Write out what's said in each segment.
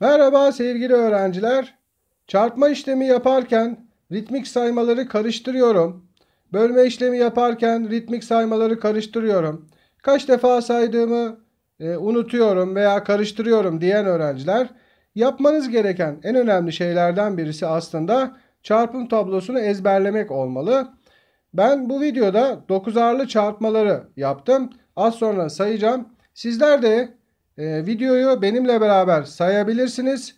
Merhaba sevgili öğrenciler. Çarpma işlemi yaparken ritmik saymaları karıştırıyorum. Bölme işlemi yaparken ritmik saymaları karıştırıyorum. Kaç defa saydığımı e, unutuyorum veya karıştırıyorum diyen öğrenciler yapmanız gereken en önemli şeylerden birisi aslında çarpım tablosunu ezberlemek olmalı. Ben bu videoda 9'arlı çarpmaları yaptım. Az sonra sayacağım. Sizler de e, videoyu benimle beraber sayabilirsiniz.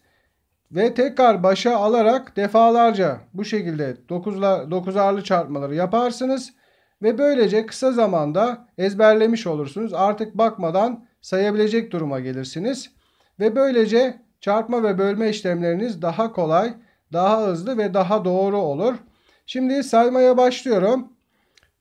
Ve tekrar başa alarak defalarca bu şekilde 9'la 9'arlı çarpmaları yaparsınız. Ve böylece kısa zamanda ezberlemiş olursunuz. Artık bakmadan sayabilecek duruma gelirsiniz. Ve böylece çarpma ve bölme işlemleriniz daha kolay, daha hızlı ve daha doğru olur. Şimdi saymaya başlıyorum.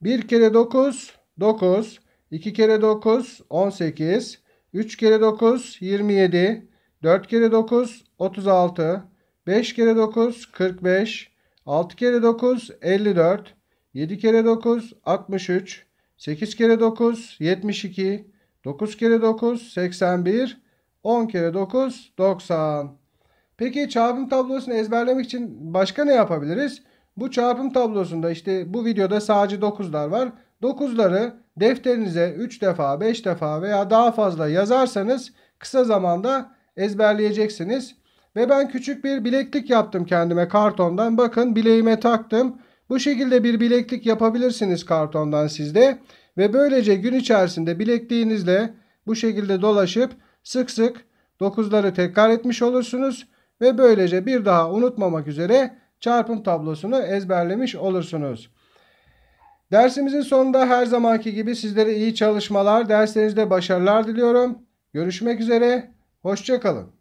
1 kere 9, 9. 2 kere 9, 18. 3 kere 9 27. 4 kere 9 36. 5 kere 9 45. 6 kere 9 54. 7 kere 9 63. 8 kere 9 72. 9 kere 9 81. 10 kere 9 90. Peki çarpım tablosunu ezberlemek için başka ne yapabiliriz? Bu çarpım tablosunda işte bu videoda sadece 9'lar var. 9'ları defterinize 3 defa, 5 defa veya daha fazla yazarsanız kısa zamanda ezberleyeceksiniz. Ve ben küçük bir bileklik yaptım kendime kartondan. Bakın bileğime taktım. Bu şekilde bir bileklik yapabilirsiniz kartondan sizde. Ve böylece gün içerisinde bilekliğinizle bu şekilde dolaşıp sık sık dokuzları tekrar etmiş olursunuz. Ve böylece bir daha unutmamak üzere çarpım tablosunu ezberlemiş olursunuz. Dersimizin sonunda her zamanki gibi sizlere iyi çalışmalar, derslerinizde başarılar diliyorum. Görüşmek üzere, hoşçakalın.